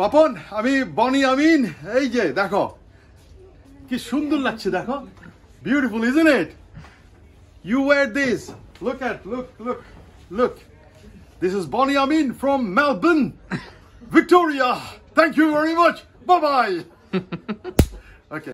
পাপন আমি বনি আমিন এই যে দেখো কি সুন্দর লাগছে দেখো beautiful isn't it you wear this look at look look look this is Bonnie Amin from Melbourne Victoria thank you very much bye by